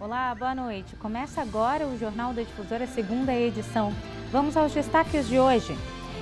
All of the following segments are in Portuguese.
Olá, boa noite. Começa agora o Jornal da Difusora, segunda edição. Vamos aos destaques de hoje.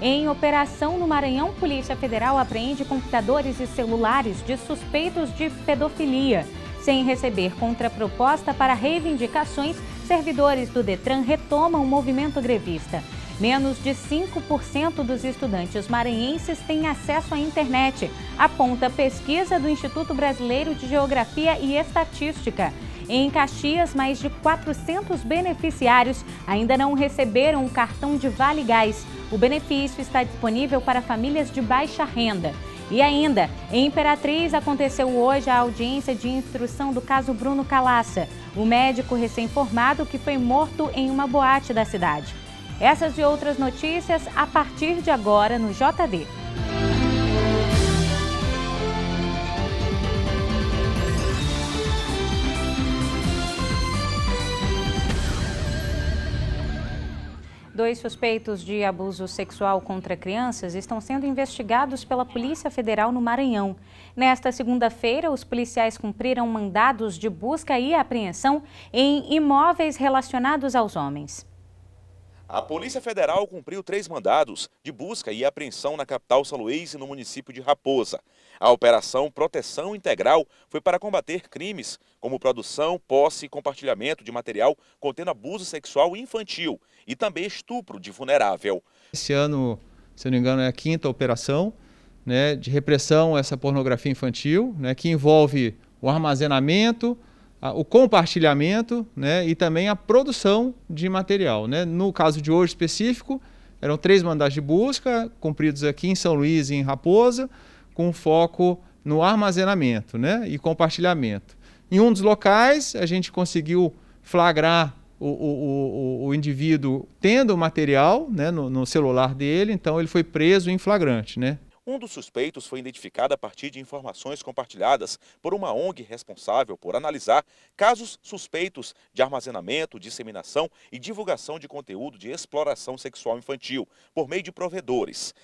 Em operação no Maranhão, Polícia Federal apreende computadores e celulares de suspeitos de pedofilia. Sem receber contraproposta para reivindicações, servidores do Detran retomam o movimento grevista. Menos de 5% dos estudantes maranhenses têm acesso à internet, aponta pesquisa do Instituto Brasileiro de Geografia e Estatística. Em Caxias, mais de 400 beneficiários ainda não receberam o cartão de Vale Gás. O benefício está disponível para famílias de baixa renda. E ainda, em Imperatriz aconteceu hoje a audiência de instrução do caso Bruno Calaça, o médico recém-formado que foi morto em uma boate da cidade. Essas e outras notícias a partir de agora no JD. Dois suspeitos de abuso sexual contra crianças estão sendo investigados pela Polícia Federal no Maranhão. Nesta segunda-feira, os policiais cumpriram mandados de busca e apreensão em imóveis relacionados aos homens. A Polícia Federal cumpriu três mandados de busca e apreensão na capital São e no município de Raposa. A operação Proteção Integral foi para combater crimes como produção, posse e compartilhamento de material contendo abuso sexual infantil e também estupro de vulnerável. Esse ano, se não me engano, é a quinta operação né, de repressão a essa pornografia infantil, né, que envolve o armazenamento, a, o compartilhamento né, e também a produção de material. Né? No caso de hoje específico, eram três mandados de busca, cumpridos aqui em São Luís e em Raposa, com foco no armazenamento né, e compartilhamento. Em um dos locais, a gente conseguiu flagrar o, o, o, o indivíduo tendo o material né, no, no celular dele, então ele foi preso em flagrante. Né? Um dos suspeitos foi identificado a partir de informações compartilhadas por uma ONG responsável por analisar casos suspeitos de armazenamento, disseminação e divulgação de conteúdo de exploração sexual infantil por meio de provedores.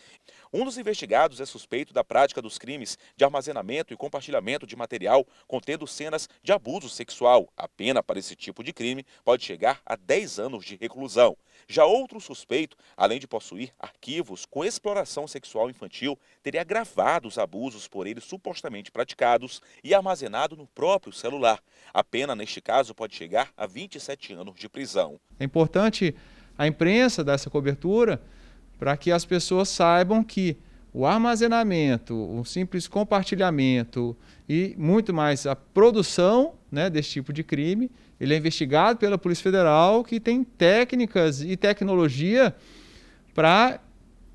Um dos investigados é suspeito da prática dos crimes de armazenamento e compartilhamento de material contendo cenas de abuso sexual. A pena para esse tipo de crime pode chegar a 10 anos de reclusão. Já outro suspeito, além de possuir arquivos com exploração sexual infantil, teria agravado os abusos por ele supostamente praticados e armazenado no próprio celular. A pena, neste caso, pode chegar a 27 anos de prisão. É importante a imprensa dar essa cobertura para que as pessoas saibam que o armazenamento, o simples compartilhamento e muito mais a produção né, desse tipo de crime, ele é investigado pela Polícia Federal, que tem técnicas e tecnologia para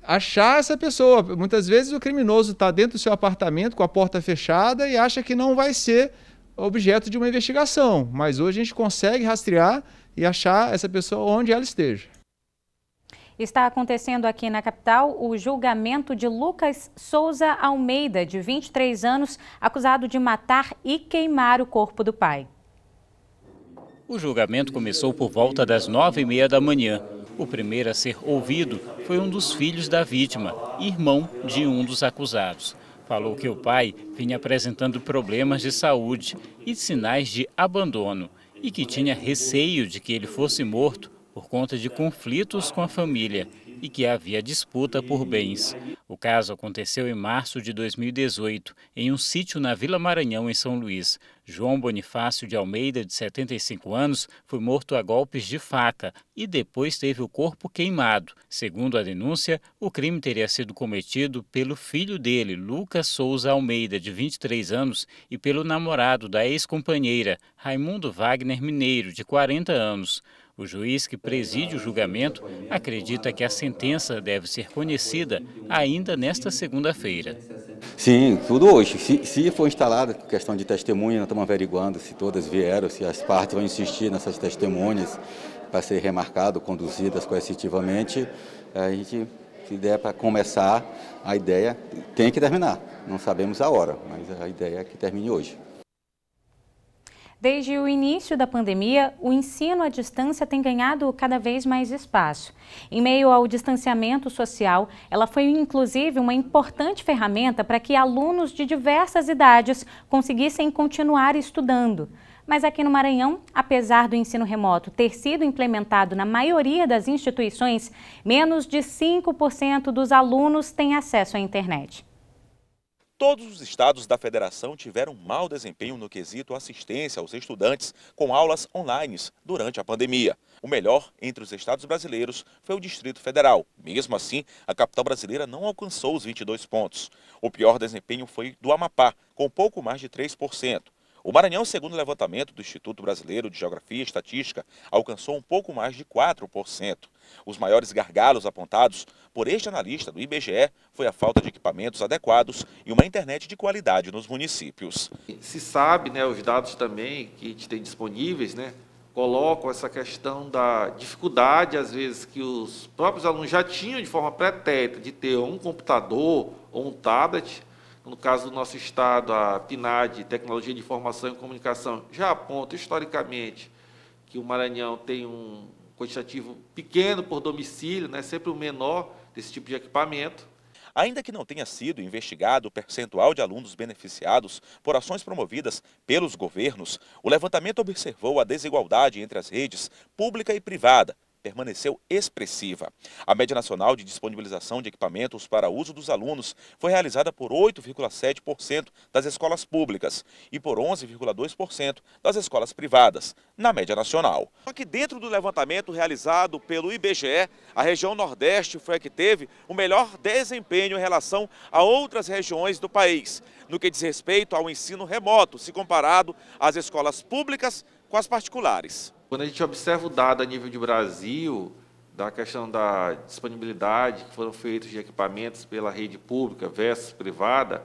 achar essa pessoa. Muitas vezes o criminoso está dentro do seu apartamento com a porta fechada e acha que não vai ser objeto de uma investigação, mas hoje a gente consegue rastrear e achar essa pessoa onde ela esteja. Está acontecendo aqui na capital o julgamento de Lucas Souza Almeida, de 23 anos, acusado de matar e queimar o corpo do pai. O julgamento começou por volta das nove e meia da manhã. O primeiro a ser ouvido foi um dos filhos da vítima, irmão de um dos acusados. Falou que o pai vinha apresentando problemas de saúde e sinais de abandono e que tinha receio de que ele fosse morto por conta de conflitos com a família e que havia disputa por bens. O caso aconteceu em março de 2018, em um sítio na Vila Maranhão, em São Luís. João Bonifácio de Almeida, de 75 anos, foi morto a golpes de faca e depois teve o corpo queimado. Segundo a denúncia, o crime teria sido cometido pelo filho dele, Lucas Souza Almeida, de 23 anos, e pelo namorado da ex-companheira, Raimundo Wagner Mineiro, de 40 anos. O juiz que preside o julgamento acredita que a sentença deve ser conhecida ainda nesta segunda-feira. Sim, tudo hoje. Se, se, for instalada questão de testemunha, nós estamos averiguando se todas vieram, se as partes vão insistir nessas testemunhas para ser remarcado, conduzidas coercitivamente. A gente, se der para começar, a ideia tem que terminar. Não sabemos a hora, mas a ideia é que termine hoje. Desde o início da pandemia, o ensino à distância tem ganhado cada vez mais espaço. Em meio ao distanciamento social, ela foi inclusive uma importante ferramenta para que alunos de diversas idades conseguissem continuar estudando. Mas aqui no Maranhão, apesar do ensino remoto ter sido implementado na maioria das instituições, menos de 5% dos alunos têm acesso à internet. Todos os estados da federação tiveram mau desempenho no quesito assistência aos estudantes com aulas online durante a pandemia. O melhor entre os estados brasileiros foi o Distrito Federal. Mesmo assim, a capital brasileira não alcançou os 22 pontos. O pior desempenho foi do Amapá, com pouco mais de 3%. O Maranhão, segundo o levantamento do Instituto Brasileiro de Geografia e Estatística, alcançou um pouco mais de 4%. Os maiores gargalos apontados por este analista do IBGE foi a falta de equipamentos adequados e uma internet de qualidade nos municípios. Se sabe, né, os dados também que a gente tem disponíveis, né, colocam essa questão da dificuldade, às vezes, que os próprios alunos já tinham de forma pretérita de ter um computador ou um tablet. No caso do nosso estado, a PNAD, Tecnologia de Informação e Comunicação, já aponta historicamente que o Maranhão tem um quantitativo pequeno por domicílio, né, sempre o menor desse tipo de equipamento. Ainda que não tenha sido investigado o percentual de alunos beneficiados por ações promovidas pelos governos, o levantamento observou a desigualdade entre as redes pública e privada permaneceu expressiva. A média nacional de disponibilização de equipamentos para uso dos alunos foi realizada por 8,7% das escolas públicas e por 11,2% das escolas privadas, na média nacional. Só que dentro do levantamento realizado pelo IBGE, a região Nordeste foi a que teve o melhor desempenho em relação a outras regiões do país, no que diz respeito ao ensino remoto, se comparado às escolas públicas com as particulares. Quando a gente observa o dado a nível de Brasil, da questão da disponibilidade que foram feitos de equipamentos pela rede pública versus privada,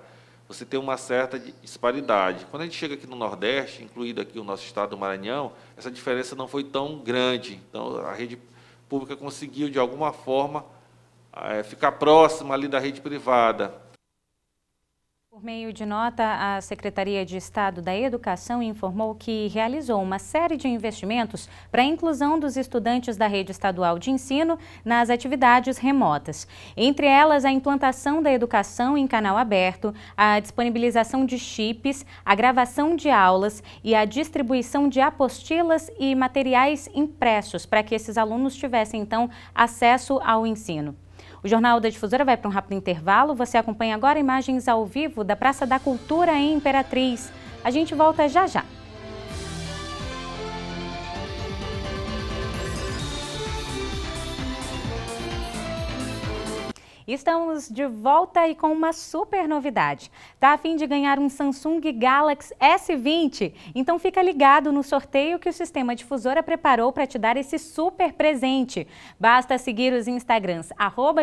você tem uma certa disparidade. Quando a gente chega aqui no Nordeste, incluído aqui o nosso estado do Maranhão, essa diferença não foi tão grande. Então, a rede pública conseguiu, de alguma forma, eh, ficar próxima ali da rede privada. Por meio de nota, a Secretaria de Estado da Educação informou que realizou uma série de investimentos para a inclusão dos estudantes da rede estadual de ensino nas atividades remotas. Entre elas, a implantação da educação em canal aberto, a disponibilização de chips, a gravação de aulas e a distribuição de apostilas e materiais impressos para que esses alunos tivessem, então, acesso ao ensino. O Jornal da Difusora vai para um rápido intervalo. Você acompanha agora imagens ao vivo da Praça da Cultura em Imperatriz. A gente volta já já. Estamos de volta e com uma super novidade. Tá a fim de ganhar um Samsung Galaxy S20? Então fica ligado no sorteio que o Sistema Difusora preparou para te dar esse super presente. Basta seguir os Instagrams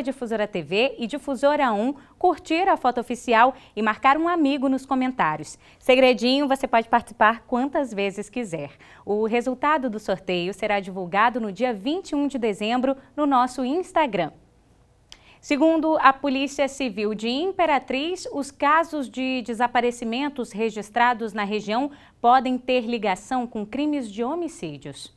DifusoraTV e Difusora1, curtir a foto oficial e marcar um amigo nos comentários. Segredinho, você pode participar quantas vezes quiser. O resultado do sorteio será divulgado no dia 21 de dezembro no nosso Instagram. Segundo a Polícia Civil de Imperatriz, os casos de desaparecimentos registrados na região podem ter ligação com crimes de homicídios.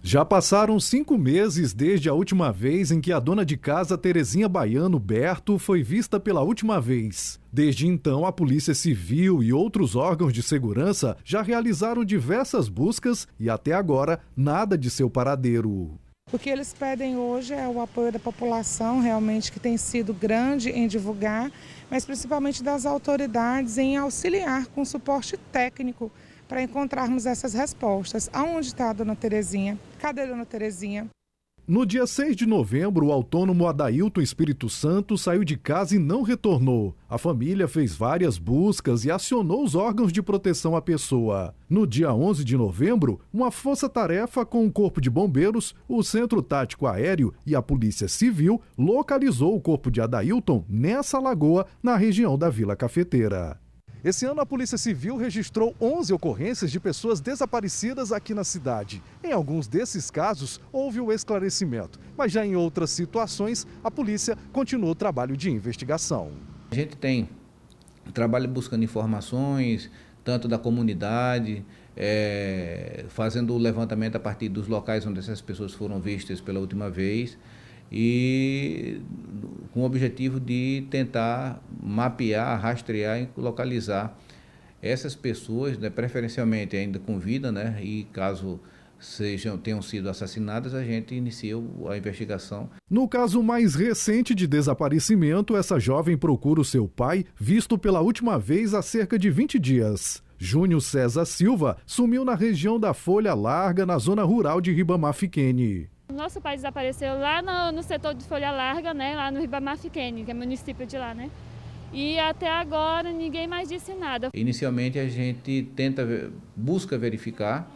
Já passaram cinco meses desde a última vez em que a dona de casa Terezinha Baiano Berto foi vista pela última vez. Desde então, a Polícia Civil e outros órgãos de segurança já realizaram diversas buscas e até agora nada de seu paradeiro. O que eles pedem hoje é o apoio da população, realmente, que tem sido grande em divulgar, mas principalmente das autoridades em auxiliar com suporte técnico para encontrarmos essas respostas. Aonde está a dona Terezinha? Cadê a dona Terezinha? No dia 6 de novembro, o autônomo Adailton Espírito Santo saiu de casa e não retornou. A família fez várias buscas e acionou os órgãos de proteção à pessoa. No dia 11 de novembro, uma força-tarefa com o Corpo de Bombeiros, o Centro Tático Aéreo e a Polícia Civil localizou o corpo de Adailton nessa lagoa, na região da Vila Cafeteira. Esse ano, a Polícia Civil registrou 11 ocorrências de pessoas desaparecidas aqui na cidade. Em alguns desses casos, houve o esclarecimento, mas já em outras situações, a polícia continuou o trabalho de investigação. A gente tem trabalho buscando informações, tanto da comunidade, é, fazendo o levantamento a partir dos locais onde essas pessoas foram vistas pela última vez e com o objetivo de tentar mapear, rastrear e localizar essas pessoas, né, preferencialmente ainda com vida, né, e caso sejam, tenham sido assassinadas, a gente inicia a investigação. No caso mais recente de desaparecimento, essa jovem procura o seu pai, visto pela última vez há cerca de 20 dias. Júnior César Silva sumiu na região da Folha Larga, na zona rural de Ribamar Fiquene. Nosso pai desapareceu lá no, no setor de folha larga, né, lá no Ribamar Fiquene, que é município de lá, né? E até agora ninguém mais disse nada. Inicialmente a gente tenta busca verificar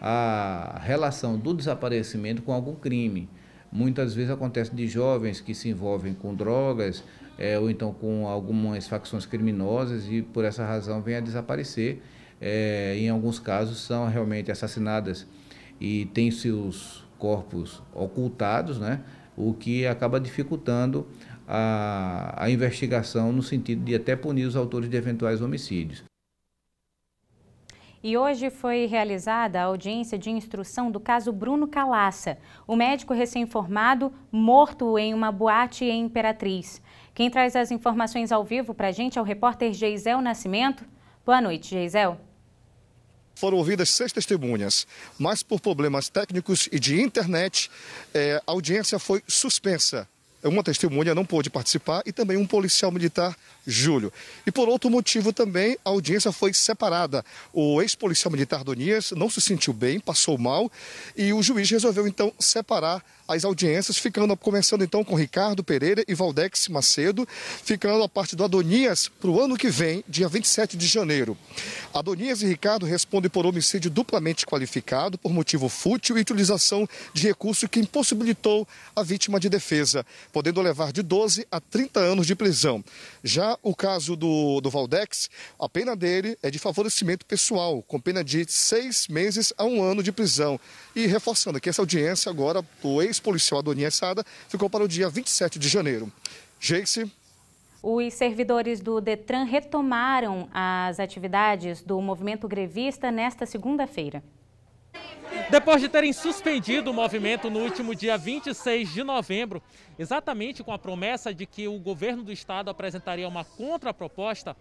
a relação do desaparecimento com algum crime. Muitas vezes acontece de jovens que se envolvem com drogas é, ou então com algumas facções criminosas e por essa razão vêm a desaparecer. É, em alguns casos são realmente assassinadas e têm seus corpos ocultados, né? o que acaba dificultando a, a investigação no sentido de até punir os autores de eventuais homicídios. E hoje foi realizada a audiência de instrução do caso Bruno Calaça, o médico recém-formado morto em uma boate em Imperatriz. Quem traz as informações ao vivo para a gente é o repórter Geisel Nascimento. Boa noite, Geisel foram ouvidas seis testemunhas, mas por problemas técnicos e de internet, eh, a audiência foi suspensa uma testemunha não pôde participar e também um policial militar, Júlio. E por outro motivo também, a audiência foi separada. O ex-policial militar Donias não se sentiu bem, passou mal, e o juiz resolveu então separar as audiências, ficando começando então com Ricardo Pereira e Valdex Macedo, ficando a parte do Adonias para o ano que vem, dia 27 de janeiro. Adonias e Ricardo respondem por homicídio duplamente qualificado, por motivo fútil e utilização de recurso que impossibilitou a vítima de defesa podendo levar de 12 a 30 anos de prisão. Já o caso do, do Valdex, a pena dele é de favorecimento pessoal, com pena de seis meses a um ano de prisão. E reforçando que essa audiência agora do ex-policial Adoninha Sada ficou para o dia 27 de janeiro. Jace. Os servidores do Detran retomaram as atividades do movimento grevista nesta segunda-feira. Depois de terem suspendido o movimento no último dia 26 de novembro, exatamente com a promessa de que o governo do estado apresentaria uma contraproposta,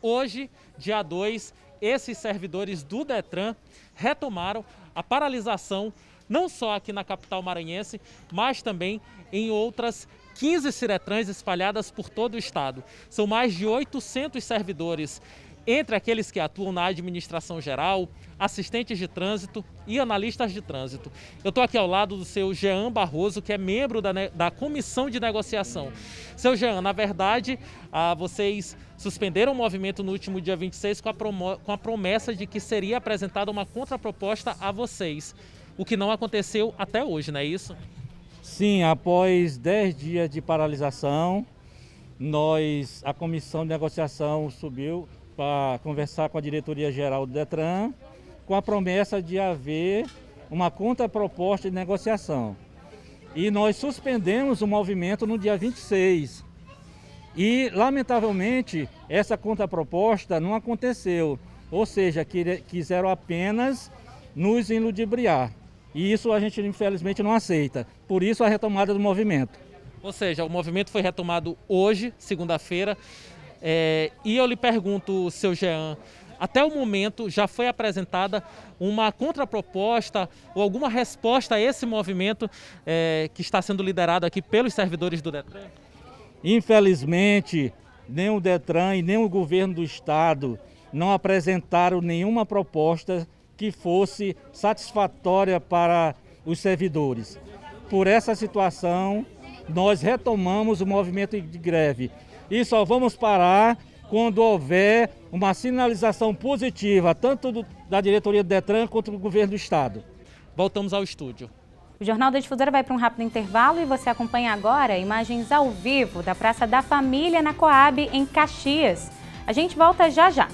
hoje, dia 2, esses servidores do Detran retomaram a paralisação não só aqui na capital maranhense, mas também em outras 15 Ciretrans espalhadas por todo o estado. São mais de 800 servidores entre aqueles que atuam na administração geral, assistentes de trânsito e analistas de trânsito. Eu estou aqui ao lado do seu Jean Barroso, que é membro da, da comissão de negociação. Seu Jean, na verdade, ah, vocês suspenderam o movimento no último dia 26 com a, com a promessa de que seria apresentada uma contraproposta a vocês, o que não aconteceu até hoje, não é isso? Sim, após 10 dias de paralisação, nós, a comissão de negociação subiu para conversar com a diretoria geral do Detran, com a promessa de haver uma contraproposta de negociação. E nós suspendemos o movimento no dia 26. E, lamentavelmente, essa contraproposta não aconteceu. Ou seja, quiseram apenas nos iludibriar. E isso a gente, infelizmente, não aceita. Por isso a retomada do movimento. Ou seja, o movimento foi retomado hoje, segunda-feira. É, e eu lhe pergunto, seu Jean, até o momento já foi apresentada uma contraproposta ou alguma resposta a esse movimento é, que está sendo liderado aqui pelos servidores do Detran? Infelizmente, nem o Detran e nem o governo do estado não apresentaram nenhuma proposta que fosse satisfatória para os servidores. Por essa situação, nós retomamos o movimento de greve e só vamos parar quando houver uma sinalização positiva, tanto do, da diretoria do Detran quanto do governo do estado. Voltamos ao estúdio. O Jornal da Difusora vai para um rápido intervalo e você acompanha agora imagens ao vivo da Praça da Família na Coab, em Caxias. A gente volta já já.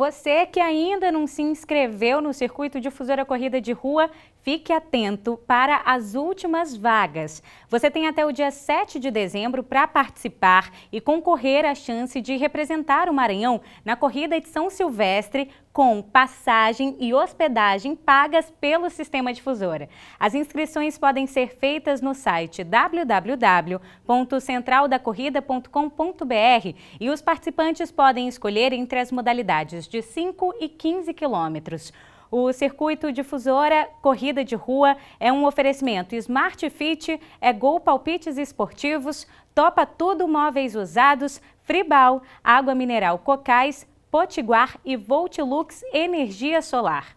Você que ainda não se inscreveu no Circuito Difusora Corrida de Rua, fique atento para as últimas vagas. Você tem até o dia 7 de dezembro para participar e concorrer à chance de representar o Maranhão na Corrida de São Silvestre com passagem e hospedagem pagas pelo Sistema Difusora. As inscrições podem ser feitas no site www.centraldacorrida.com.br e os participantes podem escolher entre as modalidades de 5 e 15 quilômetros. O Circuito Difusora Corrida de Rua é um oferecimento Smart Fit, é Gol Palpites Esportivos, Topa Tudo Móveis Usados, Fribal, Água Mineral Cocais, Potiguar e Voltilux Energia Solar.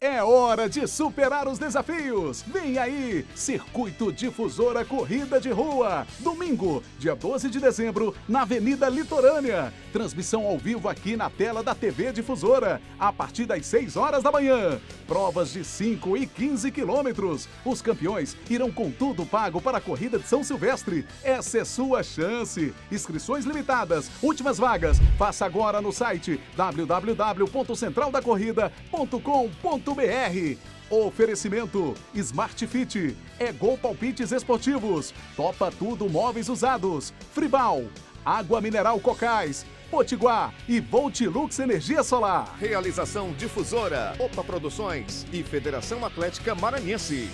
É hora de superar os desafios. Vem aí, Circuito Difusora Corrida de Rua. Domingo, dia 12 de dezembro, na Avenida Litorânea. Transmissão ao vivo aqui na tela da TV Difusora, a partir das 6 horas da manhã. Provas de 5 e 15 quilômetros. Os campeões irão com tudo pago para a corrida de São Silvestre. Essa é sua chance. Inscrições limitadas, últimas vagas. Faça agora no site www.centraldacorrida.com.br www.gol.com.br. Oferecimento Smart Fit, é Gol Palpites Esportivos, Topa Tudo Móveis Usados, Fribal, Água Mineral Cocais, Potiguar e Voltilux Energia Solar. Realização Difusora, Opa Produções e Federação Atlética Maranhense.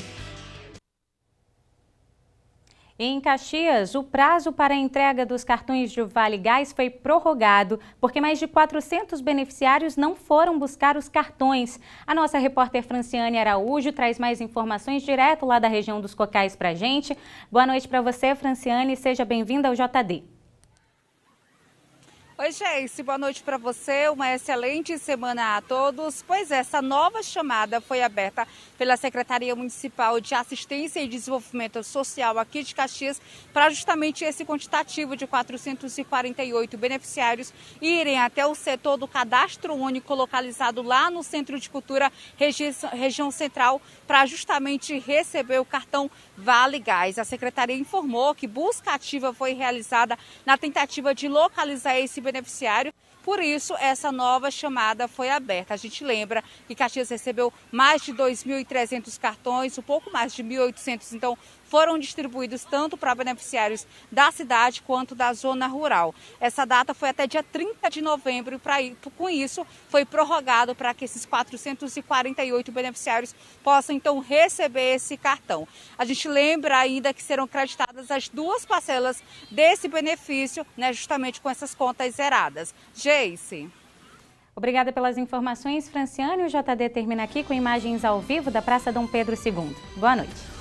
Em Caxias, o prazo para a entrega dos cartões de Vale Gás foi prorrogado, porque mais de 400 beneficiários não foram buscar os cartões. A nossa repórter Franciane Araújo traz mais informações direto lá da região dos Cocais para a gente. Boa noite para você, Franciane, seja bem-vinda ao JD. Oi, gente, boa noite para você. Uma excelente semana a todos. Pois é, essa nova chamada foi aberta pela Secretaria Municipal de Assistência e Desenvolvimento Social aqui de Caxias para justamente esse quantitativo de 448 beneficiários irem até o setor do cadastro único localizado lá no Centro de Cultura, regi região central, para justamente receber o cartão Vale Gás. A secretaria informou que busca ativa foi realizada na tentativa de localizar esse beneficiário beneficiário. Por isso, essa nova chamada foi aberta. A gente lembra que Caxias recebeu mais de 2.300 cartões, um pouco mais de 1.800, então foram distribuídos tanto para beneficiários da cidade quanto da zona rural. Essa data foi até dia 30 de novembro e com isso foi prorrogado para que esses 448 beneficiários possam então receber esse cartão. A gente lembra ainda que serão creditadas as duas parcelas desse benefício, né, justamente com essas contas zeradas. Jace. Obrigada pelas informações, Franciane. O JD termina aqui com imagens ao vivo da Praça Dom Pedro II. Boa noite.